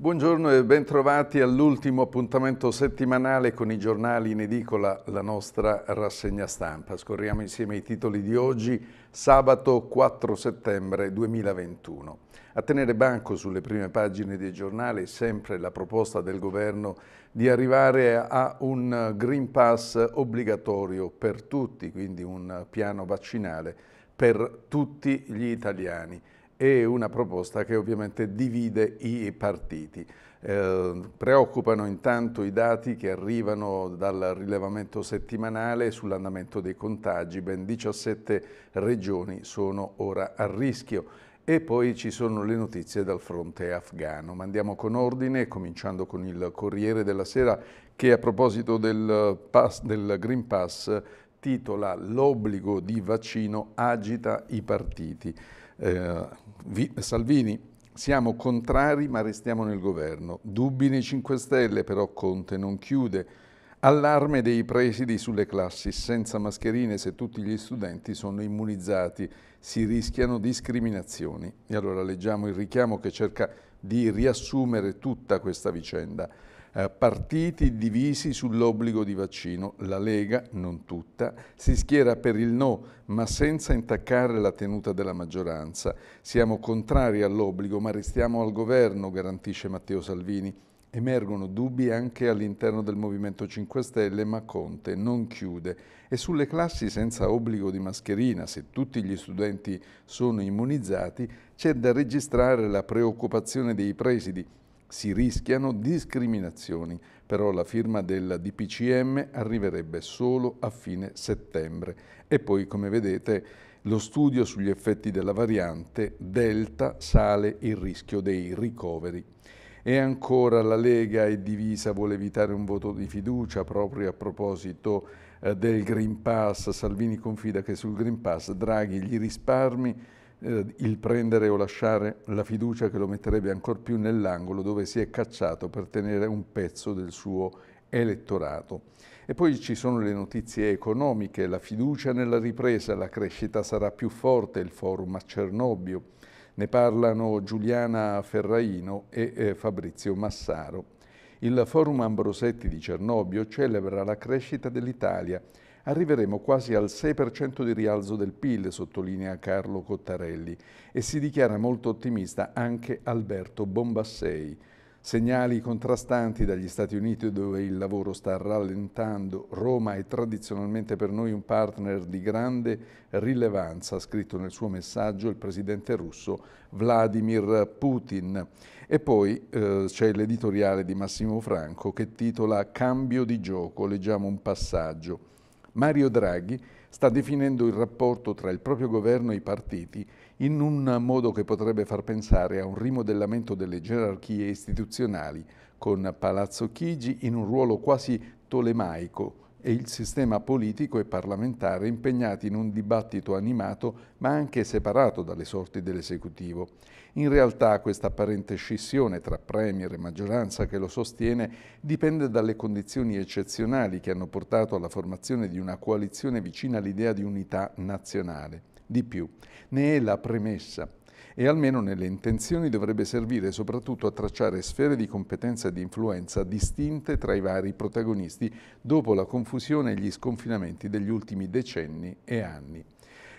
Buongiorno e bentrovati all'ultimo appuntamento settimanale con i giornali in edicola, la nostra rassegna stampa. Scorriamo insieme i titoli di oggi, sabato 4 settembre 2021. A tenere banco sulle prime pagine dei giornali è sempre la proposta del governo di arrivare a un Green Pass obbligatorio per tutti, quindi un piano vaccinale per tutti gli italiani e una proposta che ovviamente divide i partiti. Eh, preoccupano intanto i dati che arrivano dal rilevamento settimanale sull'andamento dei contagi, ben 17 regioni sono ora a rischio. E poi ci sono le notizie dal fronte afghano. Ma andiamo con ordine, cominciando con il Corriere della Sera, che a proposito del, pass, del Green Pass titola L'obbligo di vaccino agita i partiti eh, vi, Salvini, siamo contrari ma restiamo nel governo. Dubbi nei 5 Stelle, però Conte non chiude. Allarme dei presidi sulle classi senza mascherine se tutti gli studenti sono immunizzati. Si rischiano discriminazioni. E allora leggiamo il richiamo che cerca di riassumere tutta questa vicenda. Eh, partiti divisi sull'obbligo di vaccino. La Lega, non tutta, si schiera per il no, ma senza intaccare la tenuta della maggioranza. Siamo contrari all'obbligo, ma restiamo al governo, garantisce Matteo Salvini. Emergono dubbi anche all'interno del Movimento 5 Stelle, ma Conte non chiude. E sulle classi senza obbligo di mascherina, se tutti gli studenti sono immunizzati, c'è da registrare la preoccupazione dei presidi si rischiano discriminazioni, però la firma del DPCM arriverebbe solo a fine settembre. E poi, come vedete, lo studio sugli effetti della variante Delta sale il rischio dei ricoveri. E ancora la Lega è divisa, vuole evitare un voto di fiducia proprio a proposito eh, del Green Pass. Salvini confida che sul Green Pass Draghi gli risparmi eh, il prendere o lasciare la fiducia che lo metterebbe ancora più nell'angolo dove si è cacciato per tenere un pezzo del suo elettorato. E poi ci sono le notizie economiche, la fiducia nella ripresa, la crescita sarà più forte, il forum a Cernobbio. Ne parlano Giuliana Ferraino e eh, Fabrizio Massaro. Il Forum Ambrosetti di Cernobbio celebra la crescita dell'Italia arriveremo quasi al 6% di rialzo del PIL, sottolinea Carlo Cottarelli, e si dichiara molto ottimista anche Alberto Bombassei. Segnali contrastanti dagli Stati Uniti dove il lavoro sta rallentando. Roma è tradizionalmente per noi un partner di grande rilevanza, ha scritto nel suo messaggio il presidente russo Vladimir Putin. E poi eh, c'è l'editoriale di Massimo Franco che titola Cambio di gioco. Leggiamo un passaggio. Mario Draghi sta definendo il rapporto tra il proprio governo e i partiti in un modo che potrebbe far pensare a un rimodellamento delle gerarchie istituzionali, con Palazzo Chigi in un ruolo quasi tolemaico e il sistema politico e parlamentare impegnati in un dibattito animato ma anche separato dalle sorti dell'esecutivo. In realtà questa apparente scissione tra Premier e maggioranza che lo sostiene dipende dalle condizioni eccezionali che hanno portato alla formazione di una coalizione vicina all'idea di unità nazionale. Di più, ne è la premessa e almeno nelle intenzioni dovrebbe servire soprattutto a tracciare sfere di competenza e di influenza distinte tra i vari protagonisti dopo la confusione e gli sconfinamenti degli ultimi decenni e anni.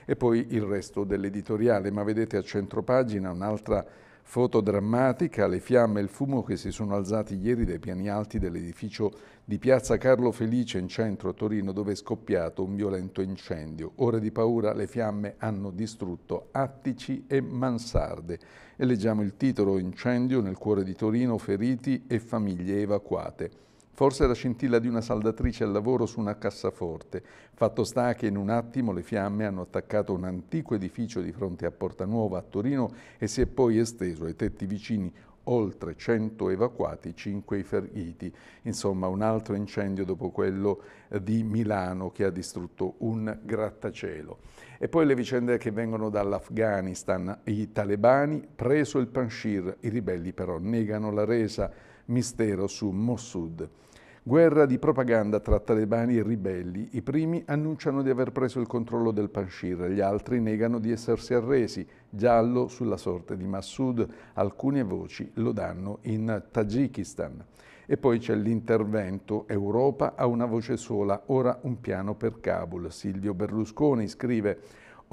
E poi il resto dell'editoriale, ma vedete a centropagina un'altra foto drammatica, le fiamme e il fumo che si sono alzati ieri dai piani alti dell'edificio di piazza Carlo Felice in centro Torino dove è scoppiato un violento incendio. Ore di paura le fiamme hanno distrutto attici e mansarde. E leggiamo il titolo Incendio nel cuore di Torino, feriti e famiglie evacuate forse la scintilla di una saldatrice al lavoro su una cassaforte. Fatto sta che in un attimo le fiamme hanno attaccato un antico edificio di fronte a Porta Nuova a Torino e si è poi esteso ai tetti vicini, oltre 100 evacuati, 5 feriti. Insomma un altro incendio dopo quello eh, di Milano che ha distrutto un grattacielo. E poi le vicende che vengono dall'Afghanistan, i talebani, preso il Panshir, i ribelli però negano la resa, mistero su Mossud. Guerra di propaganda tra talebani e ribelli. I primi annunciano di aver preso il controllo del Panshir, gli altri negano di essersi arresi. Giallo sulla sorte di Massoud. Alcune voci lo danno in Tagikistan. E poi c'è l'intervento Europa ha una voce sola, ora un piano per Kabul. Silvio Berlusconi scrive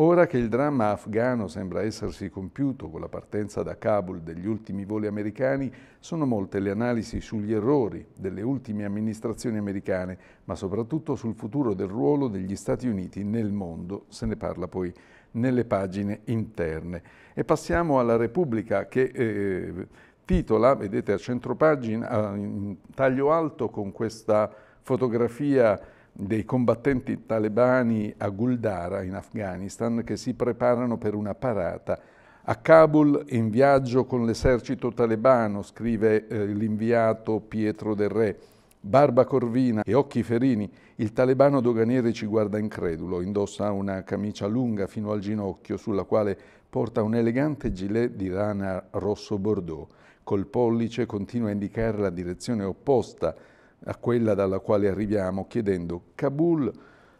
Ora che il dramma afghano sembra essersi compiuto con la partenza da Kabul degli ultimi voli americani, sono molte le analisi sugli errori delle ultime amministrazioni americane, ma soprattutto sul futuro del ruolo degli Stati Uniti nel mondo. Se ne parla poi nelle pagine interne. E passiamo alla Repubblica che eh, titola, vedete a centro pagina, in taglio alto con questa fotografia dei combattenti talebani a Guldara, in Afghanistan, che si preparano per una parata. A Kabul in viaggio con l'esercito talebano, scrive eh, l'inviato Pietro del Re. Barba corvina e occhi ferini, il talebano doganiere ci guarda incredulo, indossa una camicia lunga fino al ginocchio sulla quale porta un elegante gilet di rana rosso bordeaux. Col pollice continua a indicare la direzione opposta a quella dalla quale arriviamo chiedendo Kabul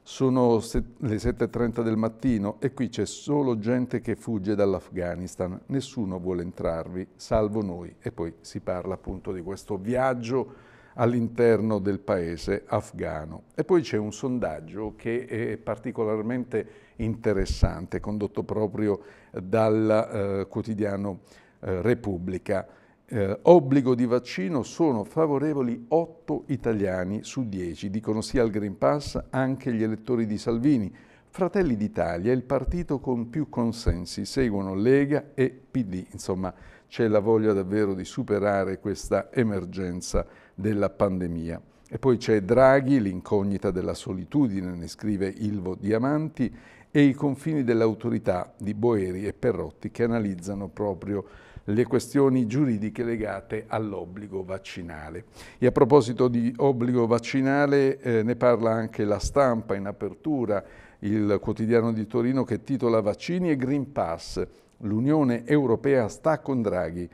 sono le 7.30 del mattino e qui c'è solo gente che fugge dall'Afghanistan, nessuno vuole entrarvi, salvo noi. E poi si parla appunto di questo viaggio all'interno del paese afghano. E poi c'è un sondaggio che è particolarmente interessante, condotto proprio dal eh, quotidiano eh, Repubblica, eh, obbligo di vaccino sono favorevoli 8 italiani su 10, dicono sia al Green Pass anche gli elettori di Salvini. Fratelli d'Italia è il partito con più consensi, seguono Lega e PD, insomma c'è la voglia davvero di superare questa emergenza della pandemia. E poi c'è Draghi, l'incognita della solitudine, ne scrive Ilvo Diamanti, e i confini dell'autorità di Boeri e Perrotti che analizzano proprio le questioni giuridiche legate all'obbligo vaccinale. E a proposito di obbligo vaccinale eh, ne parla anche la stampa in apertura, il quotidiano di Torino che titola Vaccini e Green Pass. L'Unione Europea sta con Draghi.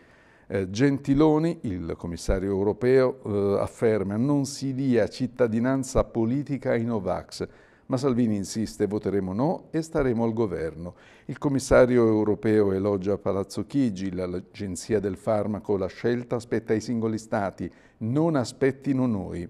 Eh, Gentiloni, il commissario europeo, eh, afferma non si dia cittadinanza politica ai Novax ma Salvini insiste, voteremo no e staremo al governo. Il commissario europeo elogia Palazzo Chigi, l'agenzia del farmaco, la scelta aspetta i singoli stati, non aspettino noi.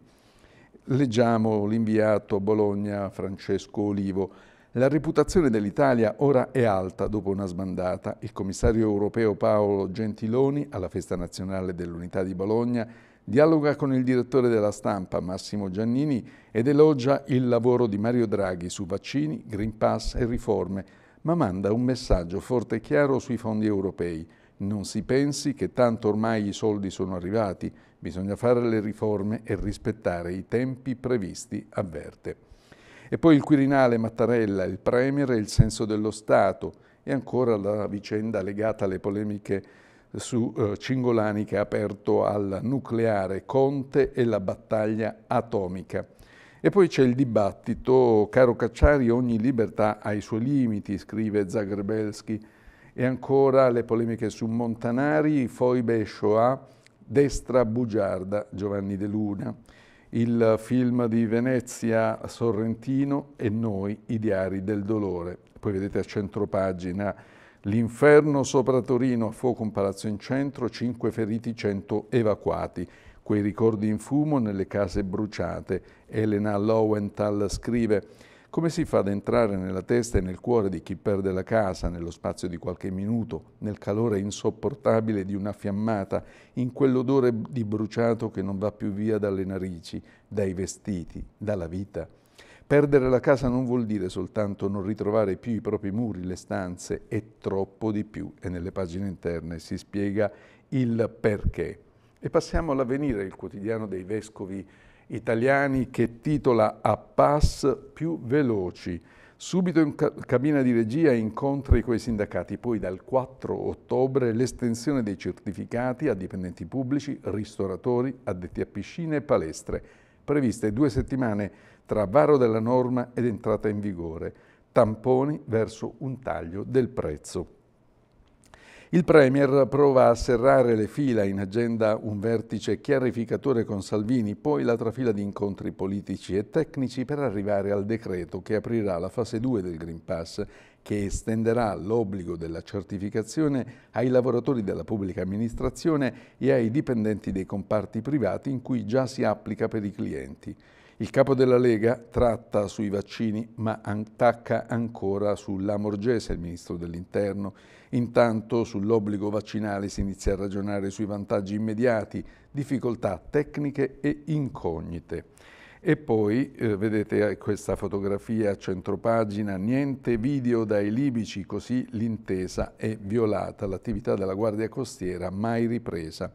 Leggiamo l'inviato a Bologna Francesco Olivo. La reputazione dell'Italia ora è alta dopo una sbandata. Il commissario europeo Paolo Gentiloni, alla festa nazionale dell'Unità di Bologna, dialoga con il direttore della stampa Massimo Giannini ed elogia il lavoro di Mario Draghi su vaccini, Green Pass e riforme, ma manda un messaggio forte e chiaro sui fondi europei. Non si pensi che tanto ormai i soldi sono arrivati, bisogna fare le riforme e rispettare i tempi previsti, avverte. E poi il Quirinale, Mattarella, il Premier e il senso dello Stato e ancora la vicenda legata alle polemiche su eh, Cingolani che ha aperto al nucleare Conte e la battaglia atomica. E poi c'è il dibattito, caro Cacciari, ogni libertà ha i suoi limiti, scrive Zagrebelski, e ancora le polemiche su Montanari, Foibe e Shoah, destra bugiarda Giovanni De Luna il film di Venezia Sorrentino e noi, i diari del dolore. Poi vedete a centro pagina L'inferno sopra Torino, a fuoco un palazzo in centro, 5 feriti, 100 evacuati. Quei ricordi in fumo nelle case bruciate. Elena Lowenthal scrive come si fa ad entrare nella testa e nel cuore di chi perde la casa nello spazio di qualche minuto, nel calore insopportabile di una fiammata, in quell'odore di bruciato che non va più via dalle narici, dai vestiti, dalla vita? Perdere la casa non vuol dire soltanto non ritrovare più i propri muri, le stanze, e troppo di più. E nelle pagine interne si spiega il perché. E passiamo all'avvenire, il quotidiano dei vescovi italiani che titola a pass più veloci. Subito in cabina di regia incontri coi sindacati, poi dal 4 ottobre l'estensione dei certificati a dipendenti pubblici, ristoratori, addetti a piscine e palestre, previste due settimane tra varo della norma ed entrata in vigore, tamponi verso un taglio del prezzo. Il Premier prova a serrare le fila, in agenda un vertice chiarificatore con Salvini, poi la trafila di incontri politici e tecnici per arrivare al decreto che aprirà la fase 2 del Green Pass che estenderà l'obbligo della certificazione ai lavoratori della pubblica amministrazione e ai dipendenti dei comparti privati in cui già si applica per i clienti. Il capo della Lega tratta sui vaccini ma attacca ancora sulla Morgese, il ministro dell'interno. Intanto sull'obbligo vaccinale si inizia a ragionare sui vantaggi immediati, difficoltà tecniche e incognite. E poi eh, vedete eh, questa fotografia a centropagina, niente video dai libici, così l'intesa è violata, l'attività della Guardia Costiera mai ripresa.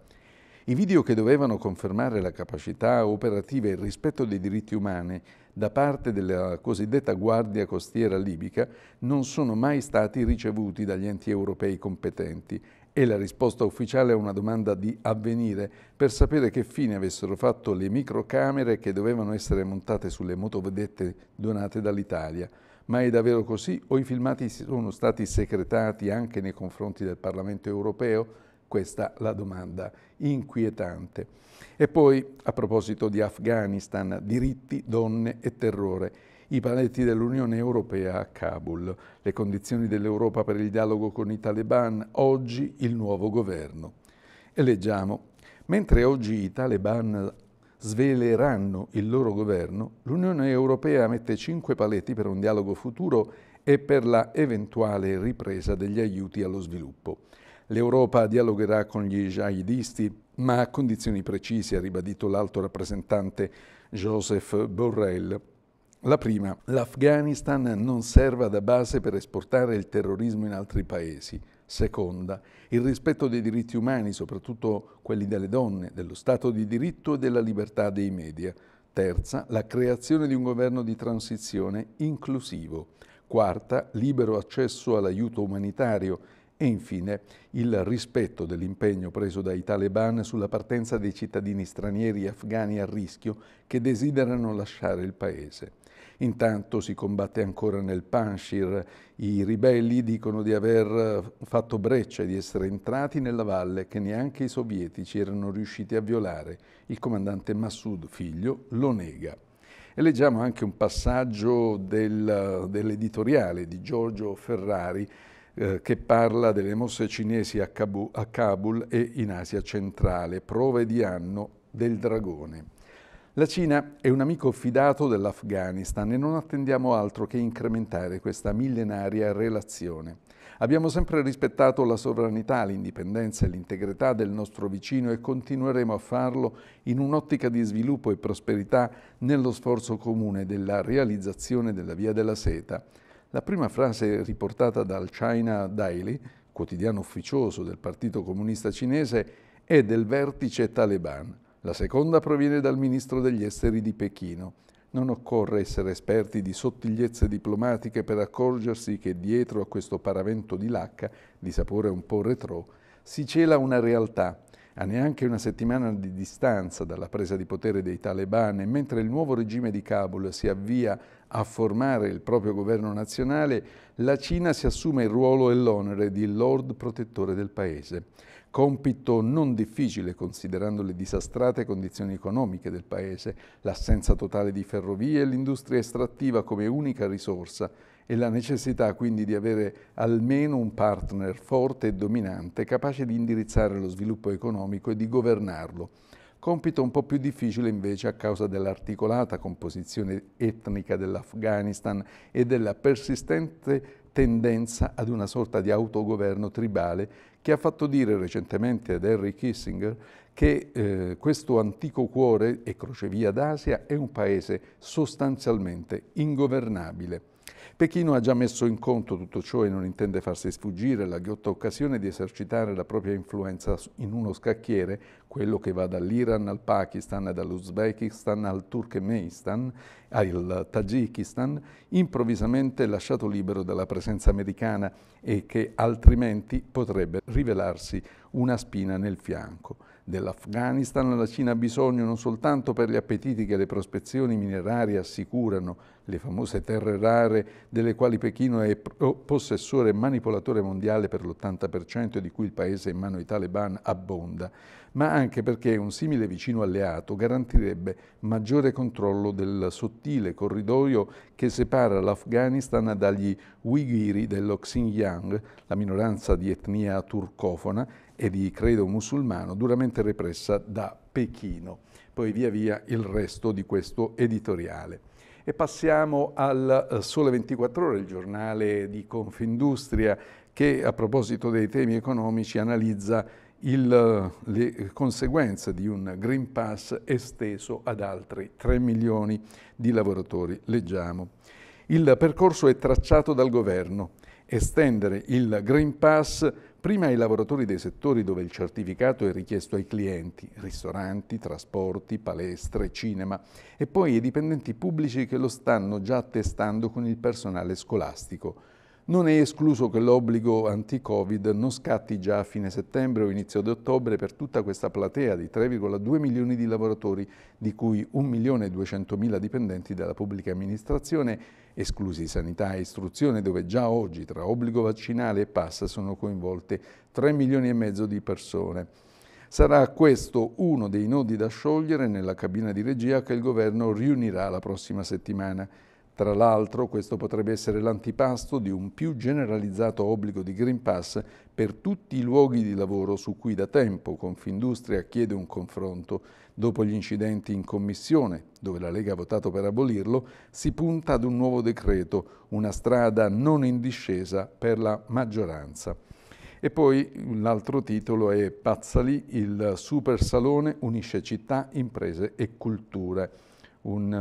I video che dovevano confermare la capacità operativa e il rispetto dei diritti umani da parte della cosiddetta Guardia Costiera libica non sono mai stati ricevuti dagli enti europei competenti e la risposta ufficiale a una domanda di avvenire per sapere che fine avessero fatto le microcamere che dovevano essere montate sulle motovedette donate dall'Italia. Ma è davvero così o i filmati sono stati secretati anche nei confronti del Parlamento europeo? Questa la domanda inquietante. E poi, a proposito di Afghanistan, diritti, donne e terrore i paletti dell'Unione Europea a Kabul, le condizioni dell'Europa per il dialogo con i taliban, oggi il nuovo governo. E leggiamo, mentre oggi i taliban sveleranno il loro governo, l'Unione Europea mette cinque paletti per un dialogo futuro e per la eventuale ripresa degli aiuti allo sviluppo. L'Europa dialogherà con gli jihadisti, ma a condizioni precise, ha ribadito l'alto rappresentante Joseph Borrell. La prima, l'Afghanistan non serva da base per esportare il terrorismo in altri paesi. Seconda, il rispetto dei diritti umani, soprattutto quelli delle donne, dello Stato di diritto e della libertà dei media. Terza, la creazione di un governo di transizione inclusivo. Quarta, libero accesso all'aiuto umanitario e infine il rispetto dell'impegno preso dai taliban sulla partenza dei cittadini stranieri afghani a rischio che desiderano lasciare il paese. Intanto si combatte ancora nel Panshir. I ribelli dicono di aver fatto breccia e di essere entrati nella valle che neanche i sovietici erano riusciti a violare. Il comandante Massoud, figlio, lo nega. E leggiamo anche un passaggio del, dell'editoriale di Giorgio Ferrari eh, che parla delle mosse cinesi a, Kabul, a Kabul e in Asia centrale, prove di anno del dragone. La Cina è un amico fidato dell'Afghanistan e non attendiamo altro che incrementare questa millenaria relazione. Abbiamo sempre rispettato la sovranità, l'indipendenza e l'integrità del nostro vicino e continueremo a farlo in un'ottica di sviluppo e prosperità nello sforzo comune della realizzazione della Via della Seta la prima frase riportata dal China Daily, quotidiano ufficioso del Partito Comunista Cinese, è del vertice taliban. La seconda proviene dal ministro degli esteri di Pechino. Non occorre essere esperti di sottigliezze diplomatiche per accorgersi che dietro a questo paravento di lacca, di sapore un po' retro, si cela una realtà a neanche una settimana di distanza dalla presa di potere dei talebani, mentre il nuovo regime di Kabul si avvia a formare il proprio governo nazionale, la Cina si assume il ruolo e l'onere di Lord protettore del paese. Compito non difficile considerando le disastrate condizioni economiche del paese, l'assenza totale di ferrovie e l'industria estrattiva come unica risorsa e la necessità quindi di avere almeno un partner forte e dominante capace di indirizzare lo sviluppo economico e di governarlo. Compito un po' più difficile invece a causa dell'articolata composizione etnica dell'Afghanistan e della persistente tendenza ad una sorta di autogoverno tribale che ha fatto dire recentemente ad Henry Kissinger che eh, questo antico cuore e crocevia d'Asia è un paese sostanzialmente ingovernabile. Pechino ha già messo in conto tutto ciò e non intende farsi sfuggire la ghiotta occasione di esercitare la propria influenza in uno scacchiere, quello che va dall'Iran al Pakistan, dall'Uzbekistan al Turkmenistan, al Tagikistan, improvvisamente lasciato libero dalla presenza americana e che altrimenti potrebbe rivelarsi una spina nel fianco. Dell'Afghanistan la Cina ha bisogno non soltanto per gli appetiti che le prospezioni minerarie assicurano le famose terre rare delle quali Pechino è oh, possessore e manipolatore mondiale per l'80% di cui il paese in mano ai taliban abbonda, ma anche perché un simile vicino alleato garantirebbe maggiore controllo del sottile corridoio che separa l'Afghanistan dagli Uighiri dello Xinjiang, la minoranza di etnia turcofona e di credo musulmano duramente repressa da Pechino. Poi via via il resto di questo editoriale. E passiamo al eh, Sole 24 Ore, il giornale di Confindustria, che a proposito dei temi economici analizza il, eh, le conseguenze di un Green Pass esteso ad altri 3 milioni di lavoratori. Leggiamo. Il percorso è tracciato dal governo. Estendere il Green Pass prima ai lavoratori dei settori dove il certificato è richiesto ai clienti, ristoranti, trasporti, palestre, cinema, e poi ai dipendenti pubblici che lo stanno già attestando con il personale scolastico, non è escluso che l'obbligo anti-Covid non scatti già a fine settembre o inizio di ottobre per tutta questa platea di 3,2 milioni di lavoratori, di cui 1 milione e 200 mila dipendenti della pubblica amministrazione, esclusi sanità e istruzione, dove già oggi tra obbligo vaccinale e passa sono coinvolte 3 milioni e mezzo di persone. Sarà questo uno dei nodi da sciogliere nella cabina di regia che il governo riunirà la prossima settimana. Tra l'altro questo potrebbe essere l'antipasto di un più generalizzato obbligo di Green Pass per tutti i luoghi di lavoro su cui da tempo Confindustria chiede un confronto. Dopo gli incidenti in commissione, dove la Lega ha votato per abolirlo, si punta ad un nuovo decreto, una strada non in discesa per la maggioranza. E poi l'altro titolo è Pazzali, il super salone unisce città, imprese e culture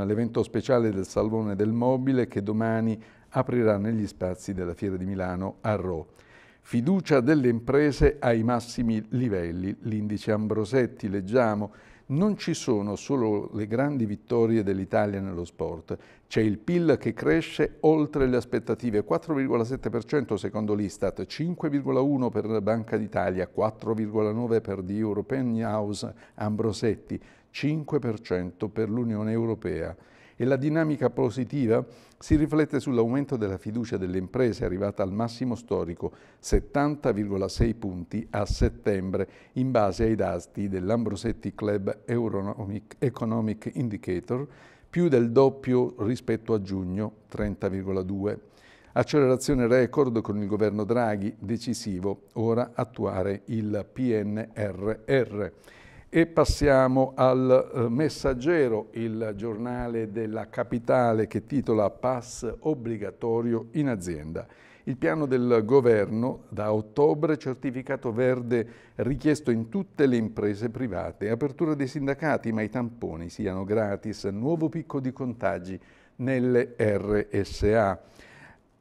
l'evento speciale del Salone del Mobile che domani aprirà negli spazi della Fiera di Milano a Rho. Fiducia delle imprese ai massimi livelli, l'indice Ambrosetti, leggiamo, non ci sono solo le grandi vittorie dell'Italia nello sport, c'è il PIL che cresce oltre le aspettative, 4,7% secondo l'Istat, 5,1% per Banca d'Italia, 4,9% per The European House Ambrosetti, 5% per l'Unione Europea e la dinamica positiva si riflette sull'aumento della fiducia delle imprese arrivata al massimo storico 70,6 punti a settembre in base ai dati dell'Ambrosetti Club Euronomic Economic Indicator più del doppio rispetto a giugno 30,2. Accelerazione record con il governo Draghi decisivo, ora attuare il PNRR. E passiamo al eh, Messaggero, il giornale della capitale che titola Pass obbligatorio in azienda. Il piano del governo da ottobre certificato verde richiesto in tutte le imprese private, apertura dei sindacati ma i tamponi siano gratis, nuovo picco di contagi nelle RSA.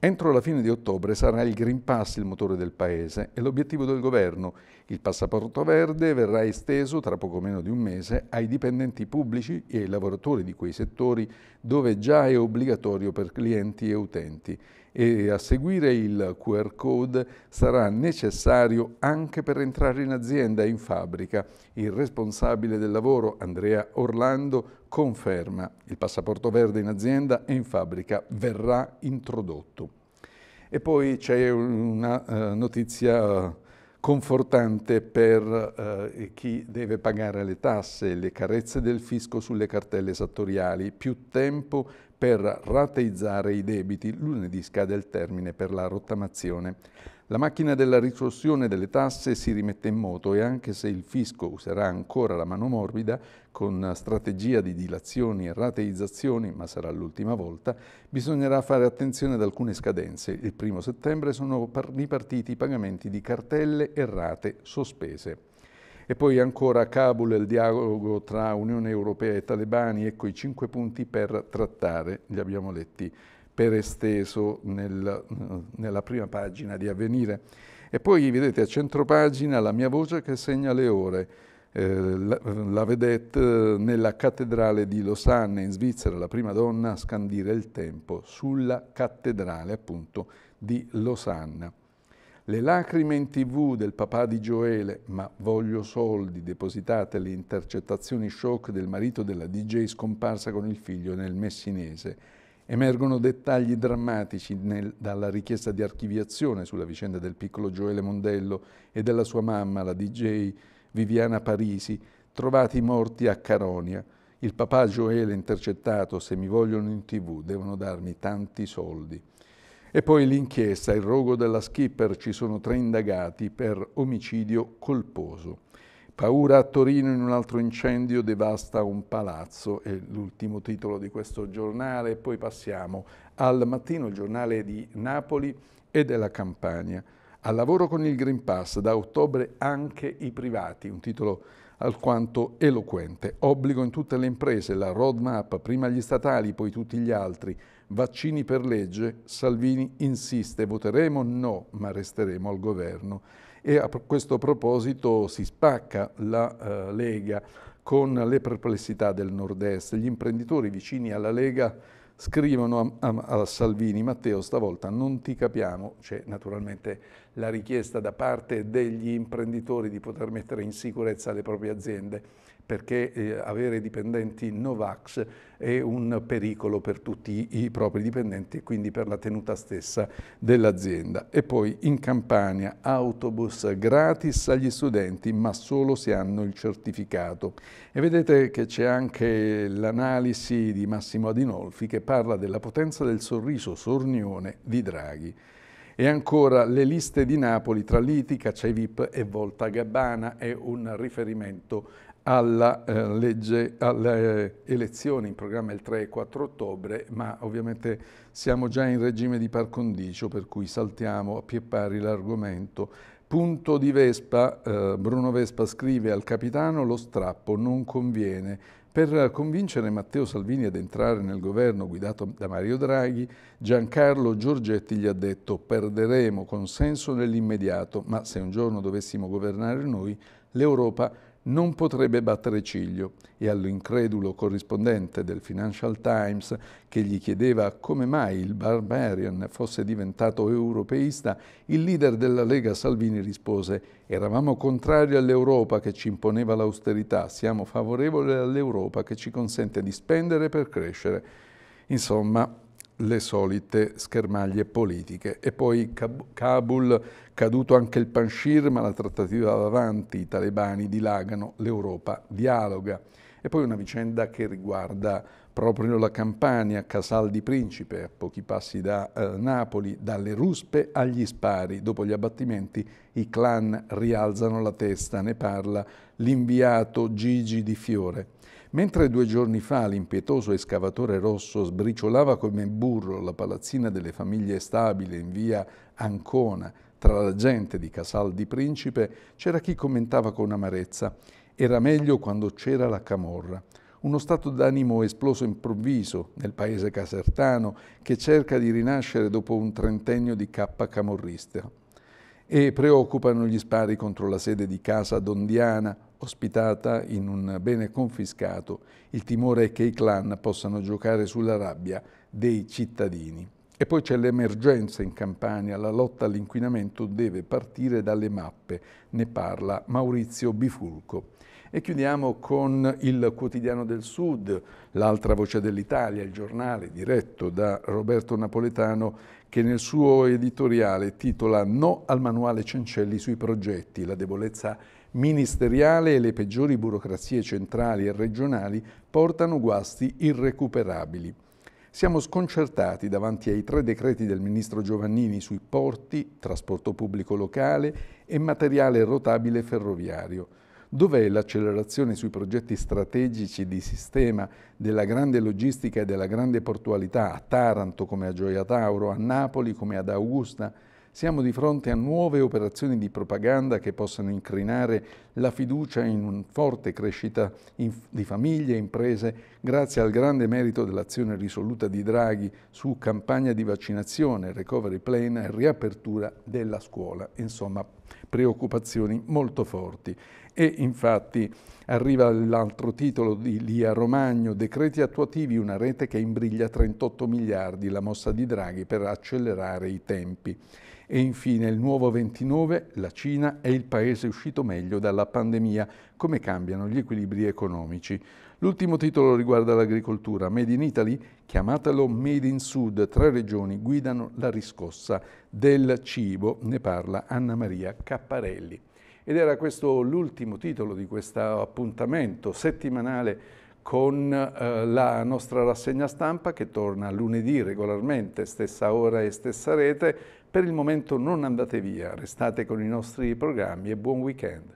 Entro la fine di ottobre sarà il Green Pass il motore del Paese e l'obiettivo del governo. Il passaporto verde verrà esteso tra poco meno di un mese ai dipendenti pubblici e ai lavoratori di quei settori dove già è obbligatorio per clienti e utenti e a seguire il QR code sarà necessario anche per entrare in azienda e in fabbrica. Il responsabile del lavoro, Andrea Orlando, conferma il passaporto verde in azienda e in fabbrica verrà introdotto. E poi c'è una eh, notizia confortante per eh, chi deve pagare le tasse, le carezze del fisco sulle cartelle esattoriali, più tempo per rateizzare i debiti, lunedì scade il termine per la rottamazione. La macchina della ritorsione delle tasse si rimette in moto e anche se il fisco userà ancora la mano morbida, con strategia di dilazioni e rateizzazioni, ma sarà l'ultima volta, bisognerà fare attenzione ad alcune scadenze. Il primo settembre sono ripartiti i pagamenti di cartelle e rate sospese. E poi ancora a Kabul il dialogo tra Unione Europea e talebani, ecco i cinque punti per trattare, li abbiamo letti per esteso nel, nella prima pagina di Avvenire. E poi vedete a centro pagina la mia voce che segna le ore, eh, la, la, vedette eh, nella cattedrale di Losanne in Svizzera, la prima donna a scandire il tempo sulla cattedrale appunto di Losanna. Le lacrime in tv del papà di Gioele, ma voglio soldi, depositate le intercettazioni shock del marito della DJ scomparsa con il figlio nel messinese Emergono dettagli drammatici nel, dalla richiesta di archiviazione sulla vicenda del piccolo Gioele Mondello e della sua mamma, la DJ Viviana Parisi, trovati morti a Caronia. Il papà Gioele intercettato, se mi vogliono in tv devono darmi tanti soldi. E poi l'inchiesta, il rogo della Skipper, ci sono tre indagati per omicidio colposo. Paura a Torino in un altro incendio devasta un palazzo, è l'ultimo titolo di questo giornale. Poi passiamo al mattino, il giornale di Napoli e della Campania. Al lavoro con il Green Pass, da ottobre anche i privati, un titolo alquanto eloquente. Obbligo in tutte le imprese, la roadmap, prima gli statali, poi tutti gli altri. Vaccini per legge, Salvini insiste, voteremo no, ma resteremo al governo. E a questo proposito si spacca la eh, Lega con le perplessità del nord-est. Gli imprenditori vicini alla Lega scrivono a, a, a, Salvini, Matteo stavolta non ti capiamo, c'è naturalmente la richiesta da parte degli imprenditori di poter mettere in sicurezza le proprie aziende perché eh, avere dipendenti Novax è un pericolo per tutti i, propri dipendenti e quindi per la tenuta stessa dell'azienda. E poi in Campania autobus gratis agli studenti ma solo se hanno il certificato. E vedete che c'è anche l'analisi di Massimo Adinolfi che parla della potenza del sorriso sornione di Draghi. E ancora le liste di Napoli tra Liti, Caccia e Volta Gabbana è un riferimento alla, eh, legge, alle eh, elezioni in programma il 3 e 4 ottobre, ma ovviamente siamo già in regime di par condicio, per cui saltiamo a pie pari l'argomento. Punto di Vespa, eh, Bruno Vespa scrive al capitano lo strappo non conviene, per convincere Matteo Salvini ad entrare nel governo guidato da Mario Draghi, Giancarlo Giorgetti gli ha detto perderemo consenso nell'immediato, ma se un giorno dovessimo governare noi, l'Europa non potrebbe battere ciglio e all'incredulo corrispondente del Financial Times che gli chiedeva come mai il Barbarian fosse diventato europeista, il leader della Lega Salvini rispose eravamo contrari all'Europa che ci imponeva l'austerità, siamo favorevoli all'Europa che ci consente di spendere per crescere. Insomma, le solite schermaglie politiche. E poi Kabul, caduto anche il Panshir, ma la trattativa va avanti, i talebani dilagano, l'Europa dialoga. E poi una vicenda che riguarda proprio la Campania, Casal di Principe, a pochi passi da eh, Napoli, dalle ruspe agli spari. Dopo gli abbattimenti i clan rialzano la testa, ne parla l'inviato Gigi Di Fiore. Mentre due giorni fa l'impietoso escavatore rosso sbriciolava come burro la palazzina delle famiglie stabile in via Ancona, tra la gente di Casal di Principe, c'era chi commentava con amarezza «Era meglio quando c'era la camorra» uno stato d'animo esploso improvviso nel paese casertano che cerca di rinascere dopo un trentennio di cappa camorrista. E preoccupano gli spari contro la sede di Casa Dondiana, ospitata in un bene confiscato, il timore è che i clan possano giocare sulla rabbia dei cittadini. E poi c'è l'emergenza in Campania, la lotta all'inquinamento deve partire dalle mappe, ne parla Maurizio Bifulco. E chiudiamo con il quotidiano del Sud, l'altra voce dell'Italia, il giornale diretto da Roberto Napoletano che nel suo editoriale titola No al manuale Cencelli sui progetti, la debolezza ministeriale e le peggiori burocrazie centrali e regionali portano guasti irrecuperabili. Siamo sconcertati davanti ai tre decreti del ministro Giovannini sui porti, trasporto pubblico locale e materiale rotabile ferroviario. Dov'è l'accelerazione sui progetti strategici di sistema della grande logistica e della grande portualità a Taranto come a Gioia Tauro, a Napoli come ad Augusta, siamo di fronte a nuove operazioni di propaganda che possano incrinare la fiducia in una forte crescita di famiglie e imprese grazie al grande merito dell'azione risoluta di Draghi su campagna di vaccinazione, recovery plan e riapertura della scuola. Insomma, preoccupazioni molto forti. E infatti arriva l'altro titolo di Lia Romagno, decreti attuativi, una rete che imbriglia 38 miliardi, la mossa di Draghi per accelerare i tempi. E infine il nuovo 29, la Cina è il paese uscito meglio dalla pandemia, come cambiano gli equilibri economici. L'ultimo titolo riguarda l'agricoltura. Made in Italy, chiamatelo Made in Sud, tre regioni guidano la riscossa del cibo, ne parla Anna Maria Capparelli. Ed era questo l'ultimo titolo di questo appuntamento settimanale con eh, la nostra rassegna stampa che torna lunedì regolarmente, stessa ora e stessa rete. Per il momento non andate via, restate con i nostri programmi e buon weekend.